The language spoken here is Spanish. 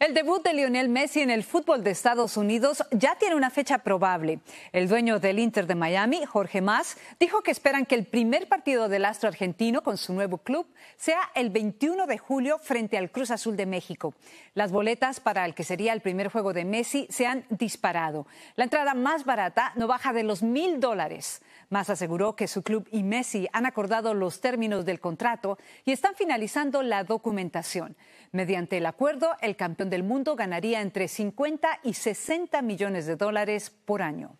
El debut de Lionel Messi en el fútbol de Estados Unidos ya tiene una fecha probable. El dueño del Inter de Miami, Jorge Mas, dijo que esperan que el primer partido del astro argentino con su nuevo club sea el 21 de julio frente al Cruz Azul de México. Las boletas para el que sería el primer juego de Messi se han disparado. La entrada más barata no baja de los mil dólares. Mas aseguró que su club y Messi han acordado los términos del contrato y están finalizando la documentación. Mediante el acuerdo, el campeón del mundo ganaría entre 50 y 60 millones de dólares por año.